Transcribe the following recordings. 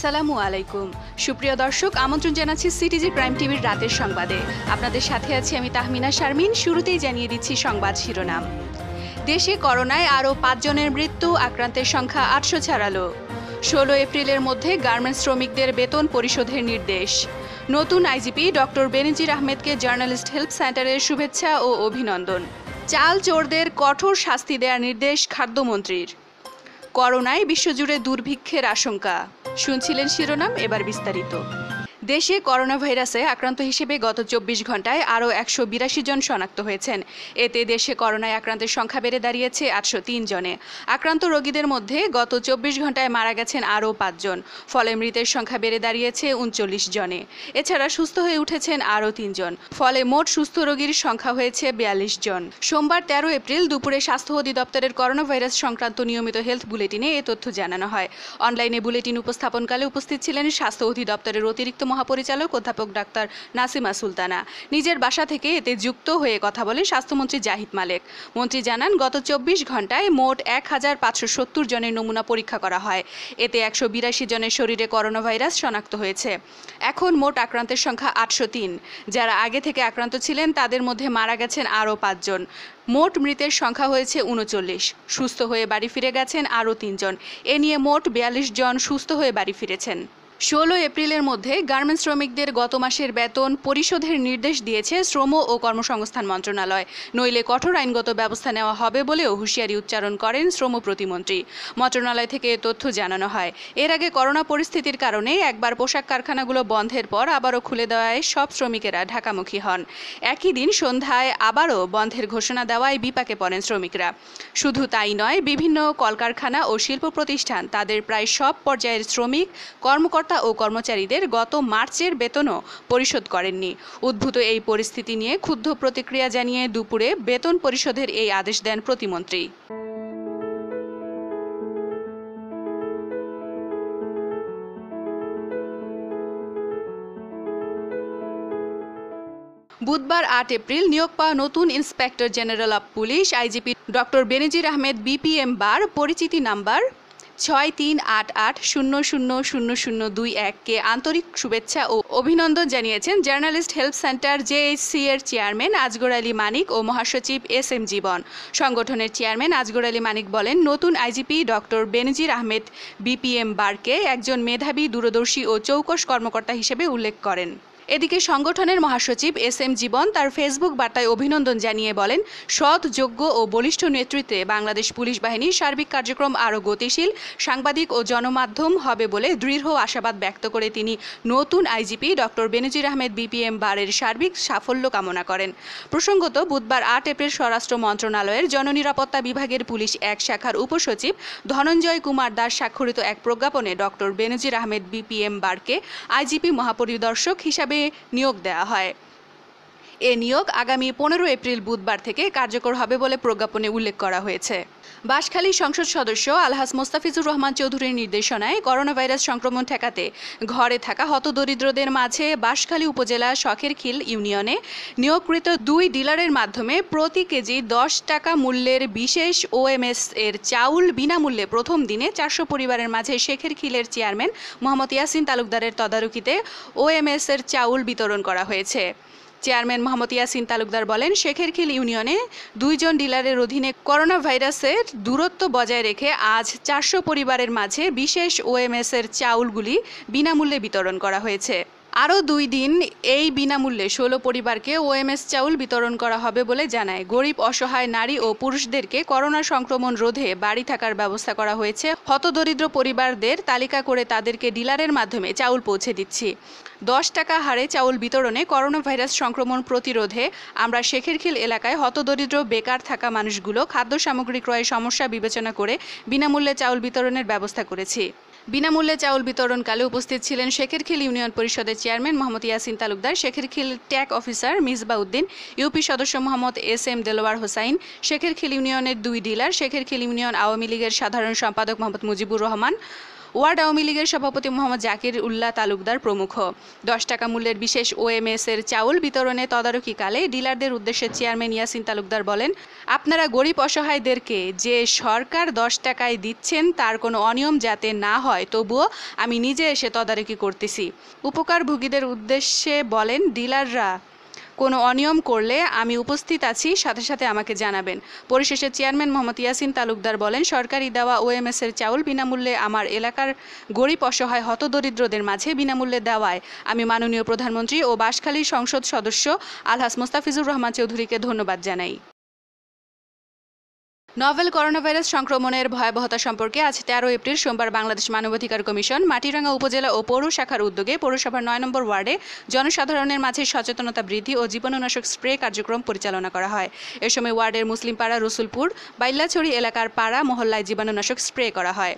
আসসালামু আলাইকুম সুপ্রিয় দর্শক আমন্ত্রণ জানাচ্ছি সিটিজি প্রাইম টিভির রাতের সংবাদে আপনাদের সাথে আছি আমি তাহমিনা শারমিন শুরুতেই জানিয়ে দিচ্ছি সংবাদ শিরোনাম দেশে করোনায় আরও পাঁচজনের মৃত্যু আক্রান্তের সংখ্যা আটশো ছাড়ালো ষোলো এপ্রিলের মধ্যে গার্মেন্টস শ্রমিকদের বেতন পরিশোধের নির্দেশ নতুন আইজিপি ডক্টর বেনিজির আহমেদকে জার্নালিস্ট হেল্প সেন্টারের শুভেচ্ছা ও অভিনন্দন চাল চোরদের কঠোর শাস্তি দেওয়ার নির্দেশ খাদ্যমন্ত্রীর করোনায় বিশ্বজুড়ে দুর্ভিক্ষের আশঙ্কা শুনছিলেন শিরোনাম এবার বিস্তারিত দেশে করোনা ভাইরাসে আক্রান্ত হিসেবে গত চব্বিশ ঘন্টায় আরও একশো বিরাশি জন শনাক্ত হয়েছেন এতে দেশে করোনায় আক্রান্তের সংখ্যা বেড়ে দাঁড়িয়েছে আটশো তিন জনে আক্রান্ত রোগীদের মধ্যে গত চব্বিশ ঘন্টায় মারা গেছেন আরও পাঁচজন ফলে মৃতের সংখ্যা বেড়ে দাঁড়িয়েছে উনচল্লিশ জনে এছাড়া সুস্থ হয়ে উঠেছেন আরও তিনজন ফলে মোট সুস্থ রোগীর সংখ্যা হয়েছে বিয়াল্লিশ জন সোমবার তেরো এপ্রিল দুপুরে স্বাস্থ্য অধিদপ্তরের করোনা ভাইরাস সংক্রান্ত নিয়মিত হেলথ বুলেটিনে এ তথ্য জানানো হয় অনলাইনে বুলেটিন উপস্থাপনকালে উপস্থিত ছিলেন স্বাস্থ্য অধিদপ্তরের অতিরিক্ত মহা মহাপরিচালক অধ্যাপক ডাক্তার নাসিমা সুলতানা নিজের বাসা থেকে এতে যুক্ত হয়ে কথা বলেন স্বাস্থ্যমন্ত্রী জাহিদ মালেক মন্ত্রী জানান গত চব্বিশ ঘন্টায় মোট এক হাজার পাঁচশো সত্তর জনের নমুনা পরীক্ষা করা হয় এতে একশো বিরাশি জনের শরীরে করোনা ভাইরাস শনাক্ত হয়েছে এখন মোট আক্রান্তের সংখ্যা আটশো তিন যারা আগে থেকে আক্রান্ত ছিলেন তাদের মধ্যে মারা গেছেন আরও পাঁচজন মোট মৃতের সংখ্যা হয়েছে উনচল্লিশ সুস্থ হয়ে বাড়ি ফিরে গেছেন আরও তিনজন এ নিয়ে মোট বিয়াল্লিশ জন সুস্থ হয়ে বাড়ি ফিরেছেন ষোলো এপ্রিলের মধ্যে গার্মেন্টস শ্রমিকদের গত মাসের বেতন পরিশোধের নির্দেশ দিয়েছে শ্রম ও কর্মসংস্থান মন্ত্রণালয় নইলে কঠোর আইনগত ব্যবস্থা নেওয়া হবে বলেও হুঁশিয়ারি উচ্চারণ করেন শ্রম প্রতিমন্ত্রী মন্ত্রণালয় থেকে তথ্য জানানো হয় এর আগে করোনা পরিস্থিতির কারণে একবার পোশাক কারখানাগুলো বন্ধের পর আবারও খুলে দেওয়ায় সব শ্রমিকেরা ঢাকামুখী হন একই দিন সন্ধ্যায় আবারও বন্ধের ঘোষণা দেওয়ায় বিপাকে পড়েন শ্রমিকরা শুধু তাই নয় বিভিন্ন কলকারখানা ও শিল্প প্রতিষ্ঠান তাদের প্রায় সব পর্যায়ের শ্রমিক কর্মকর্তা কর্মকর্তা ও কর্মচারীদের গত মার্চের বেতনও পরিশোধ করেননি উদ্ভূত এই পরিস্থিতি নিয়ে ক্ষুব্ধ প্রতিক্রিয়া জানিয়ে দুপুরে বেতন পরিশোধের এই আদেশ দেন প্রতিমন্ত্রী বুধবার আট এপ্রিল নিয়োগ পাওয়া নতুন inspector general of police IGP doctor Benazir Ahmed BPM bar পরিচিতি নাম্বার ছয় তিন আট আট শূন্য শূন্য শূন্য শূন্য দুই এককে আন্তরিক শুভেচ্ছা ও অভিনন্দন জানিয়েছেন জার্নালিস্ট হেল্প সেন্টার জেএইচসি এর চেয়ারম্যান আজগর আলী মানিক ও মহাসচিব এস এম জীবন সংগঠনের চেয়ারম্যান আজগর আলী মানিক বলেন নতুন IGP doctor Benazir Ahmed BPM বারকে একজন মেধাবী দূরদর্শী ও চৌকস কর্মকর্তা হিসেবে উল্লেখ করেন এদিকে সংগঠনের মহাসচিব এস এম জীবন তার ফেসবুক বার্তায় অভিনন্দন জানিয়ে বলেন সৎ যোগ্য ও বলিষ্ঠ নেতৃত্বে বাংলাদেশ পুলিশ বাহিনীর সার্বিক কার্যক্রম আরও গতিশীল সাংবাদিক ও জনমাধ্যম হবে বলে দৃঢ় আশাবাদ ব্যক্ত করে তিনি নতুন IGP doctor Benazir Ahmed BPM বারের সার্বিক সাফল্য কামনা করেন প্রসঙ্গত বুধবার আট এপ্রিল স্বরাষ্ট্র মন্ত্রণালয়ের জননিরাপত্তা বিভাগের পুলিশ এক শাখার উপসচিব ধনঞ্জয় কুমার দাস স্বাক্ষরিত এক প্রজ্ঞাপনে ডক্টর বেনজির আহমেদ বিপিএম বারকে আইজিপি মহাপরিদর্শক হিসাবে নিয়োগ দেওয়া হয় এ নিয়োগ আগামী পনেরো এপ্রিল বুধবার থেকে কার্যকর হবে বলে প্রজ্ঞাপনে উল্লেখ করা হয়েছে বাঁশখালী সংসদ সদস্য আলহাস মোস্তাফিজুর রহমান চৌধুরীর নির্দেশনায় করোনা ভাইরাস সংক্রমণ ঠেকাতে ঘরে থাকা হতদরিদ্রদের মাঝে বাঁশখালী উপজেলা শখেরখিল ইউনিয়নে নিয়োগকৃত দুই ডিলারের মাধ্যমে প্রতি কেজি দশ টাকা মূল্যের বিশেষ ওএমএস এর চাউল বিনামূল্যে প্রথম দিনে চারশো পরিবারের মাঝে শেখের খিলের চেয়ারম্যান মোহাম্মদ ইয়াসিন তালুকদারের তদারকিতে ওএমএস এর চাউল বিতরণ করা হয়েছে চেয়ারম্যান মোহাম্মদ ইয়াসিন তালুকদার বলেন শেখেরখিল ইউনিয়নে দুইজন ডিলারের অধীনে করোনা ভাইরাসের দূরত্ব বজায় রেখে আজ চারশো পরিবারের মাঝে বিশেষ ওএমএস এর চাউলগুলি বিনামূল্যে বিতরণ করা হয়েছে আরও দুই দিন এই বিনামূল্যে ষোলো পরিবারকে ওএমএস চাউল বিতরণ করা হবে বলে জানায় গরিব অসহায় নারী ও পুরুষদেরকে করোনা সংক্রমণ রোধে বাড়ি থাকার ব্যবস্থা করা হয়েছে হতদরিদ্র পরিবারদের তালিকা করে তাদেরকে ডিলারের মাধ্যমে চাউল পৌঁছে দিচ্ছি দশ টাকা হারে চাউল বিতরণে করোনা ভাইরাস সংক্রমণ প্রতিরোধে আমরা শেখেরখিল এলাকায় হতদরিদ্র বেকার থাকা মানুষগুলো খাদ্য সামগ্রী ক্রয়ের সমস্যা বিবেচনা করে বিনামূল্যে চাউল বিতরণের ব্যবস্থা করেছি বিনামূল্যে চাউল বিতরণকালে উপস্থিত ছিলেন শেখেরখিল ইউনিয়ন পরিষদের chairman Mohammad Yasin Talukdar Shekherkhil tag officer Misbah Uddin UP সদস্য মোহাম্মদ এস এম দেলোয়ার হোসাইন শেখেরখিল ইউনিয়নের দুই ডিলার শেখেরখিল ইউনিয়ন আওয়ামী লীগের সাধারণ সম্পাদক মোহাম্মদ মুজিবুর রহমান ওয়ার্ড আওয়ামী লীগের সভাপতি মোহাম্মদ জাকির উল্লাহ তালুকদার প্রমুখ দশ টাকা মূল্যের বিশেষ ওএমএস এর চাউল বিতরণে তদারকিকালে ডিলারদের উদ্দেশ্যে চেয়ারম্যান ইয়াসিন তালুকদার বলেন আপনারা গরিব অসহায়দেরকে যে সরকার দশ টাকায় দিচ্ছেন তার কোনো অনিয়ম যাতে না হয় তবুও আমি নিজে এসে তদারকি করতেছি উপকারভোগীদের উদ্দেশ্যে বলেন ডিলাররা কোনো অনিয়ম করলে আমি উপস্থিত আছি সাথে সাথে আমাকে জানাবেন পরিশেষে চেয়ারম্যান মোহাম্মদ ইয়াসিন তালুকদার বলেন সরকারি দেওয়া ওএমএসের চাউল বিনামূল্যে আমার এলাকার গরিব অসহায় হতদরিদ্রদের মাঝে বিনামূল্যে দেওয়ায় আমি মাননীয় প্রধানমন্ত্রী ও বাঁশখালীর সংসদ সদস্য আলহাস মোস্তাফিজুর রহমান চৌধুরীকে ধন্যবাদ জানাই নভেল করোনাভাইরাস সংক্রমণের ভয়াবহতা সম্পর্কে আজ তেরো এপ্রিল সোমবার বাংলাদেশ মানবাধিকার কমিশন মাটিরাঙ্গা উপজেলা ও পৌর শাখার উদ্যোগে পৌরসভার নয় নম্বর ওয়ার্ডে জনসাধারণের মাঝে সচেতনতা বৃদ্ধি ও জীবাণুনাশক স্প্রে কার্যক্রম পরিচালনা করা হয় এ সময় ওয়ার্ডের মুসলিমপাড়া রসুলপুর বাইল্লাছড়ি এলাকার পাড়া মহল্লায় জীবাণুনাশক স্প্রে করা হয়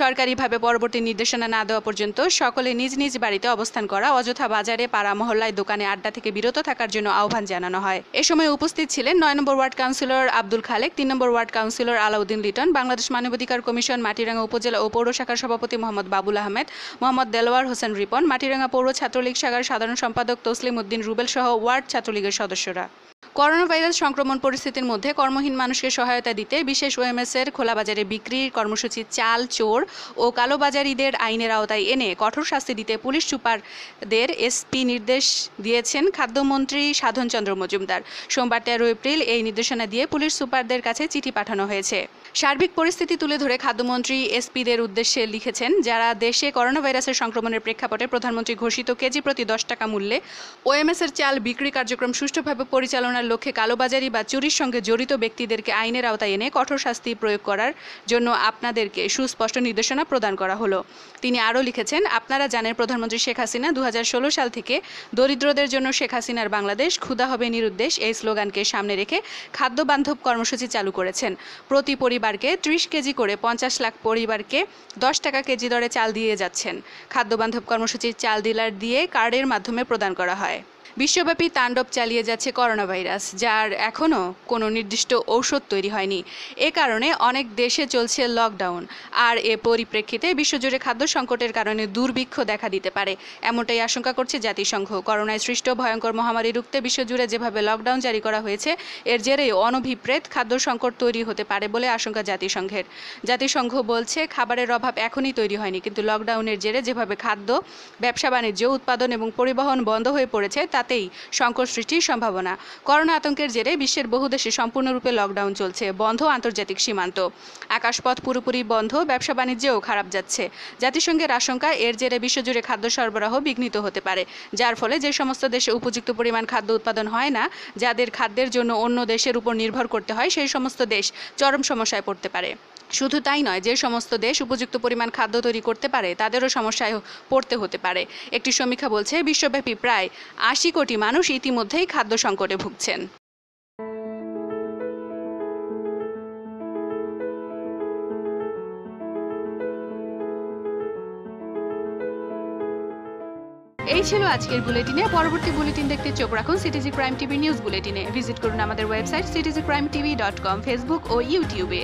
সরকারিভাবে পরবর্তী নির্দেশনা না দেওয়া পর্যন্ত সকলে নিজ নিজ বাড়িতে অবস্থান করা অযথা বাজারে পাড়া মহল্লায় দোকানে আড্ডা থেকে বিরত থাকার জন্য আহ্বান জানানো হয় এ সময় উপস্থিত ছিলেন নয় number ward councillor Abdul Khalek তিন number ward councillor Alauddin Liton Bangladesh মানবাধিকার কমিশন মাটিরাঙ্গা উপজেলা ও পৌর শাখার সভাপতি মোহাম্মদ বাবুল আহমেদ মোহাম্মদ দেলোয়ার হোসেন রিপন মাটিরাঙ্গা পৌর ছাত্রলীগ শাখার সাধারণ সম্পাদক তসলিম উদ্দিন রুবেল সহ ওয়ার্ড ছাত্রলীগের সদস্যরা করোনা ভাইরাস সংক্রমণ পরিস্থিতির মধ্যে কর্মহীন মানুষকে সহায়তা দিতে বিশেষ ওএমএস এর খোলা বাজারে বিক্রির কর্মসূচি চাল চোর ও কালোবাজারিদের আইনের আওতায় এনে কঠোর শাস্তি দিতে পুলিশ সুপারদের এসপি নির্দেশ দিয়েছেন খাদ্যমন্ত্রী সাধনচন্দ্র মজুমদার সোমবার তেরো এপ্রিল এই নির্দেশনা দিয়ে পুলিশ সুপারদের কাছে চিঠি পাঠানো হয়েছে সার্বিক পরিস্থিতি তুলে ধরে খাদ্যমন্ত্রী এসপিদের উদ্দেশ্যে লিখেছেন যারা দেশে করোনা ভাইরাসের সংক্রমণের প্রেক্ষাপটে প্রধানমন্ত্রী ঘোষিত কেজি প্রতি দশ টাকা মূল্যে ওএমএসের চাল বিক্রি কার্যক্রম সুষ্ঠুভাবে পরিচালনার লক্ষ্যে কালোবাজারি বা চুরির সঙ্গে জড়িত ব্যক্তিদেরকে আইনের আওতায় এনে কঠোর শাস্তি প্রয়োগ করার জন্য আপনাদেরকে সুস্পষ্ট নির্দেশনা প্রদান করা হলো তিনি আরও লিখেছেন আপনারা জানেন প্রধানমন্ত্রী শেখ হাসিনা দু সাল থেকে দরিদ্রদের জন্য শেখ হাসিনার বাংলাদেশ ক্ষুধা হবে নিরুদ্দেশ এই স্লোগানকে সামনে রেখে খাদ্য বান্ধব কর্মসূচি চালু করেছেন প্রতি পরিবারকে ত্রিশ কেজি করে পঞ্চাশ লাখ পরিবারকে দশ টাকা কেজি দরে চাল দিয়ে যাচ্ছেন খাদ্যবান্ধব কর্মসূচির চাল ডিলার দিয়ে কার্ডের মাধ্যমে প্রদান করা হয় বিশ্বব্যাপী তাণ্ডব চালিয়ে যাচ্ছে করোনা ভাইরাস যার এখনও কোনো নির্দিষ্ট ঔষধ তৈরি হয়নি এ কারণে অনেক দেশে চলছে লকডাউন আর এ পরিপ্রেক্ষিতে বিশ্বজুড়ে খাদ্য সংকটের কারণে দুর্ভিক্ষ দেখা দিতে পারে এমনটাই আশঙ্কা করছে জাতিসংঘ করোনায় সৃষ্ট ভয়ঙ্কর মহামারী রুখতে বিশ্বজুড়ে যেভাবে লকডাউন জারি করা হয়েছে এর জেরে অনভিপ্রেত খাদ্য সংকট তৈরি হতে পারে বলে আশঙ্কা জাতিসংঘের জাতিসংঘ বলছে খাবারের অভাব এখনই তৈরি হয়নি কিন্তু লকডাউনের জেরে যেভাবে খাদ্য ব্যবসা বাণিজ্য উৎপাদন এবং পরিবহন বন্ধ হয়ে পড়েছে তাতে খাতেই সংকট সৃষ্টির সম্ভাবনা করোনা আতঙ্কের জেরে বিশ্বের বহু দেশে সম্পূর্ণরূপে লকডাউন চলছে বন্ধ আন্তর্জাতিক সীমান্ত আকাশপথ পুরোপুরি বন্ধ ব্যবসা বাণিজ্যেও খারাপ যাচ্ছে জাতিসংঘের আশঙ্কা এর জেরে বিশ্বজুড়ে খাদ্য সরবরাহ বিঘ্নিত হতে পারে যার ফলে যে সমস্ত দেশে উপযুক্ত পরিমাণ খাদ্য উৎপাদন হয় না যাদের খাদ্যের জন্য অন্য দেশের উপর নির্ভর করতে হয় সেই সমস্ত দেশ চরম সমস্যায় পড়তে পারে শুধু তাই নয় যে সমস্ত দেশ উপযুক্ত পরিমাণ খাদ্য তৈরি করতে পারে তাদেরও সমস্যায় পড়তে হতে পারে একটি সমীক্ষা বলছে বিশ্বব্যাপী প্রায় আশি কোটি মানুষ ইতিমধ্যেই খাদ্য সংকটে ভুগছেন এই ছিল আজকের বুলেটিনে পরবর্তী বুলেটিন দেখতে চোখ রাখুন সিটিজি ক্রাইম টিভি নিউজ বুলেটিনে ভিজিট করুন আমাদের website CTG crime TV dot com Facebook ও ইউটিউবে